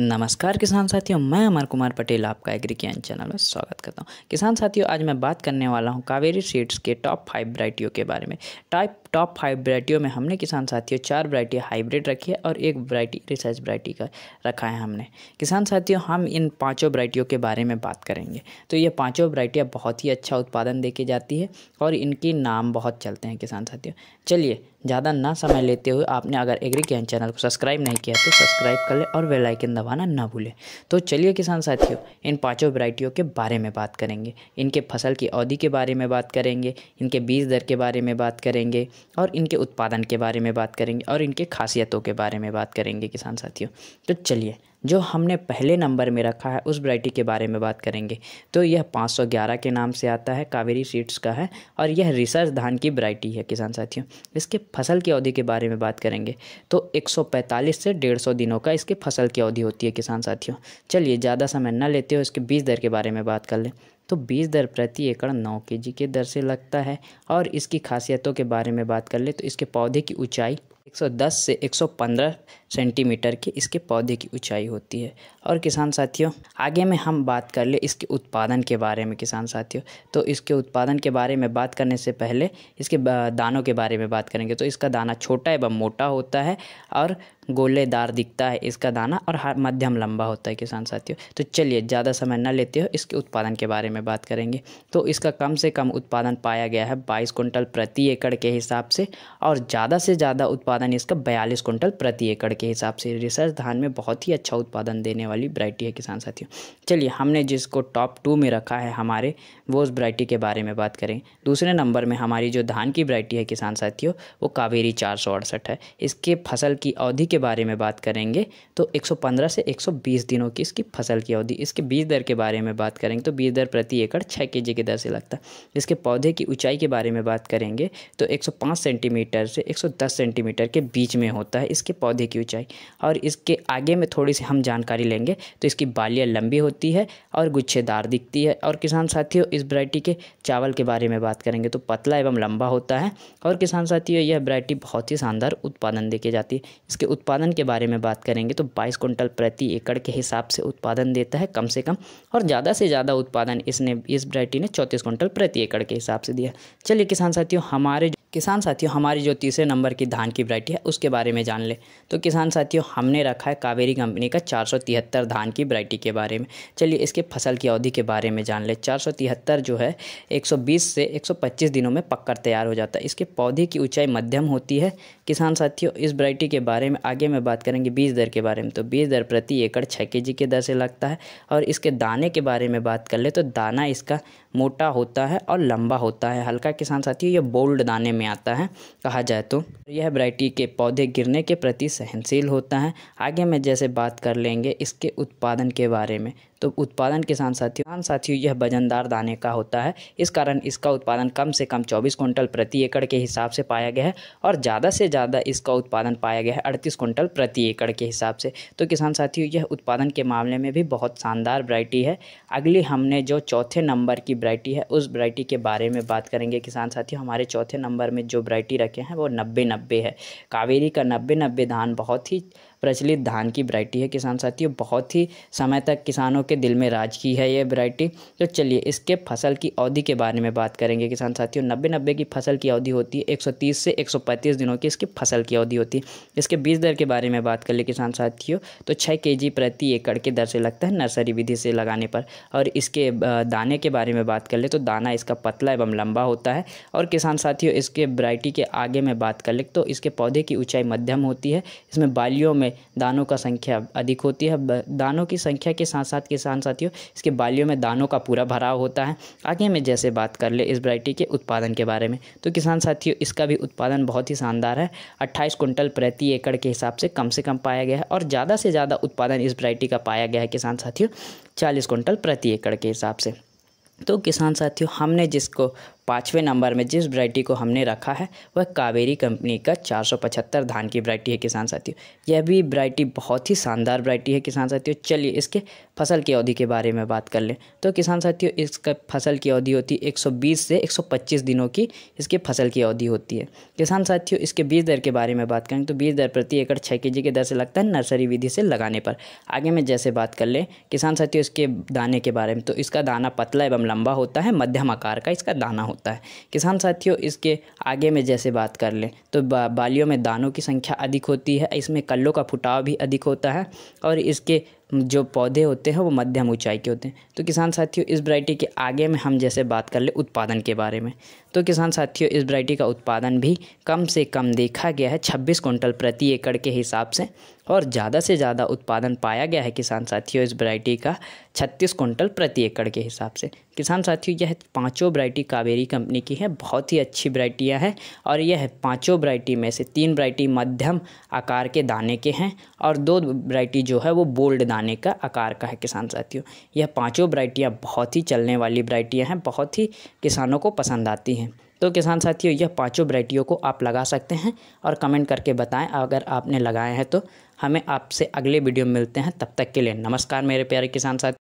नमस्कार किसान साथियों मैं अमर कुमार पटेल आपका एग्री ज्ञान चैनल में स्वागत करता हूं किसान साथियों आज मैं बात करने वाला हूं कावेरी सीड्स के टॉप फाइव वरायटियों के बारे में टाइप टॉप फाइव वरायटियों में हमने किसान साथियों चार वरायटी हाइब्रिड रखी है और एक वरायटी रिसर्च वरायटी का रखा है हमने किसान साथियों हम इन पाँचों वराइटियों के बारे में बात करेंगे तो ये पाँचों वरायटियाँ बहुत ही अच्छा उत्पादन दे जाती है और इनके नाम बहुत चलते हैं किसान साथियों चलिए ज़्यादा ना समय लेते हुए आपने अगर एग्री ज्ञान चैनल को सब्सक्राइब नहीं किया तो सब्सक्राइब कर ले और वेलाइकन दबा दबाना ना भूलें तो चलिए किसान साथियों इन पाँचों वरायटियों के बारे में बात करेंगे इनके फसल की अवधि के बारे में बात करेंगे इनके बीज दर के बारे में बात करेंगे और इनके उत्पादन के बारे में बात करेंगे और इनके खासियतों के बारे में बात करेंगे किसान साथियों तो चलिए जो हमने पहले नंबर में रखा है उस वरायटी के बारे में बात करेंगे तो यह 511 के नाम से आता है कावेरी सीड्स का है और यह रिसर्च धान की वरायटी है किसान साथियों इसके फसल की अवधि के बारे में बात करेंगे तो 145 से 150 दिनों का इसके फसल की अवधि होती है किसान साथियों चलिए ज़्यादा समय न लेते हो इसके बीज दर के बारे में बात कर लें तो बीज दर प्रति एकड़ नौ के जी के दर से लगता है और इसकी खासियतों के बारे में बात कर ले तो इसके पौधे की ऊंचाई 110 से 115 सेंटीमीटर की इसके पौधे की ऊंचाई होती है और किसान साथियों आगे में हम बात कर ले इसके उत्पादन के बारे में किसान साथियों तो इसके उत्पादन के बारे में बात करने से पहले इसके दानों के बारे में बात करेंगे तो इसका दाना छोटा एवं मोटा होता है और गोलेदार दिखता है इसका दाना और हर मध्यम लंबा होता है किसान साथियों तो चलिए ज़्यादा समय न लेते हो इसके उत्पादन के बारे में बात करेंगे तो इसका कम से कम उत्पादन पाया गया है बाईस कुंटल प्रति एकड़ के हिसाब से और ज़्यादा से ज़्यादा उत्पादन इसका बयालीस कुंटल प्रति एकड़ के हिसाब से रिसर्च धान में बहुत ही अच्छा उत्पादन देने वाली वरायटी है किसान साथियों चलिए हमने जिसको टॉप टू में रखा है हमारे वो उस ब्राइटी के बारे में बात करें दूसरे नंबर में हमारी जो धान की वरायटी है किसान साथियों वो कावेरी चार है इसके फसल की अवधि के बारे में बात करेंगे तो 115 से 120 दिनों की इसकी फसल की अवधि इसके बीज दर के बारे में बात करेंगे तो बीज दर प्रति एकड़ छः के जी की दर से लगता है इसके पौधे की ऊंचाई के बारे में बात करेंगे तो 105 सेंटीमीटर से 110 सेंटीमीटर के बीच में होता है इसके पौधे की ऊंचाई और इसके आगे में थोड़ी सी हम जानकारी लेंगे तो इसकी बालियाँ लंबी होती है और गुच्छेदार दिखती है और किसान साथियों इस वरायटी के चावल के बारे में बात करेंगे तो पतला एवं लंबा होता है और किसान साथियों यह वरायटी बहुत ही शानदार उत्पादन देखी जाती है इसके उत्पादन उत्पादन के बारे में बात करेंगे तो 22 कुंटल प्रति एकड़ के हिसाब से उत्पादन देता है कम से कम और ज़्यादा से ज़्यादा उत्पादन इसने इस वरायटी ने चौंतीस कुंटल प्रति एकड़ के हिसाब से दिया चलिए किसान साथियों हमारे किसान साथियों हमारी जो तीसरे नंबर की धान की वरायटी है उसके बारे में जान ले तो किसान साथियों हमने रखा है कावेरी कंपनी का चार धान की वरायटी के बारे में चलिए इसके फसल की अवधि के बारे में जान ले चार जो है 120 से 125 दिनों में पककर तैयार हो जाता है इसके पौधे की ऊंचाई मध्यम होती है किसान साथियों इस वरायटी के बारे में आगे मैं बात करेंगे बीज दर के बारे में तो बीज दर प्रति एकड़ छः के जी के दर से लगता है और इसके दाने के बारे में बात कर ले तो दाना इसका मोटा होता है और लंबा होता है हल्का किसान साथी यह बोल्ड दाने में आता है कहा जाए तो यह वैरायटी के पौधे गिरने के प्रति सहनशील होता है आगे मैं जैसे बात कर लेंगे इसके उत्पादन के बारे में तो उत्पादन किसान साथियों किसान साथियों यह वजनदार दाने का होता है इस कारण इसका उत्पादन कम से कम 24 क्विंटल प्रति एकड़ के हिसाब से पाया गया है और ज़्यादा से ज़्यादा इसका उत्पादन पाया गया है अड़तीस कुंटल प्रति एकड़ के हिसाब से तो किसान साथियों यह उत्पादन के मामले में भी बहुत शानदार वरायटी है अगली हमने जो चौथे नंबर की वरायटी है उस वरायटी के बारे में बात करेंगे किसान साथियों हमारे चौथे नंबर में जो वरायटी रखे हैं वो नब्बे नब्बे है कावेरी का नब्बे नब्बे धान बहुत ही प्रचलित धान की वरायटी है किसान साथियों बहुत ही समय तक किसानों के दिल में राज की है ये वरायटी तो चलिए इसके फसल की अवधि के बारे में बात करेंगे किसान साथियों नब्बे नब्बे की फसल की अवधि होती है 130 से 135 दिनों की इसकी फसल की अवधि होती है इसके बीज दर के बारे में बात कर ले किसान साथियों तो छः के प्रति एकड़ के दर से लगता है नर्सरी विधि से लगाने पर और इसके दाने के बारे में बात कर ले तो दाना इसका पतला एवं लंबा होता है और किसान साथियों इसके वरायटी के आगे में बात कर ले तो इसके पौधे की ऊंचाई मध्यम होती है इसमें बालियों में दानों का संख्या अधिक होती है दानों की संख्या के साथ साथ किसान साथियों इसके बालियों में दानों का पूरा भराव होता है आगे हमें जैसे बात कर ले इस वरायटी के उत्पादन के बारे में तो किसान साथियों इसका भी उत्पादन बहुत ही शानदार है अट्ठाईस कुंटल प्रति एकड़ के हिसाब से कम से कम पाया गया है और ज़्यादा से ज़्यादा उत्पादन इस वरायटी का पाया गया है किसान साथियों चालीस कुंटल प्रति एकड़ के हिसाब से तो किसान साथियों हमने जिसको पाँचवें नंबर में जिस वरायटी को हमने रखा है वह कावेरी कंपनी का चार धान की वरायटी है किसान साथियों यह भी वरायटी बहुत ही शानदार वरायटी है किसान साथियों चलिए इसके फसल की अवधि के बारे में बात कर लें तो किसान साथियों इसका फसल की अवधि होती है एक से 125 दिनों की इसके फसल की अवधि होती है किसान साथियों इसके बीज दर के बारे में बात करें तो बीज दर प्रति एकड़ छः के जी के दर से लगता है नर्सरी विधि से लगाने पर आगे में जैसे बात कर लें किसान साथियों इसके दाने के बारे में तो इसका दाना पतला एवं लंबा होता है मध्यम आकार का इसका दाना होता है किसान साथियों इसके आगे में जैसे बात कर लें तो बा, बालियों में दानों की संख्या अधिक होती है इसमें कल्लों का फुटाव भी अधिक होता है और इसके जो पौधे होते हैं वो मध्यम ऊंचाई के होते हैं तो किसान साथियों इस वरायटी के आगे में हम जैसे बात कर ले उत्पादन के बारे में तो किसान साथियों इस वरायटी का उत्पादन भी कम से कम देखा गया है 26 कुंटल प्रति एकड़ के हिसाब से और ज़्यादा से ज़्यादा उत्पादन पाया गया है किसान साथियों इस वरायटी का छत्तीस कुंटल प्रति एकड़ के हिसाब से किसान साथियों यह पाँचों वरायटी कावेरी कंपनी की है बहुत ही अच्छी वरायटियाँ हैं और यह पाँचों वरायटी में से तीन वरायटी मध्यम आकार के दाने के हैं और दो वरायटी जो है वो बोल्ड दाने का आकार का है किसान साथियों यह पांचों वरायटियाँ बहुत ही चलने वाली वरायटियाँ हैं बहुत ही किसानों को पसंद आती हैं तो किसान साथियों यह पांचों वरायटियों को आप लगा सकते हैं और कमेंट करके बताएं अगर आपने लगाए हैं तो हमें आपसे अगले वीडियो में मिलते हैं तब तक के लिए नमस्कार मेरे प्यारे किसान साथी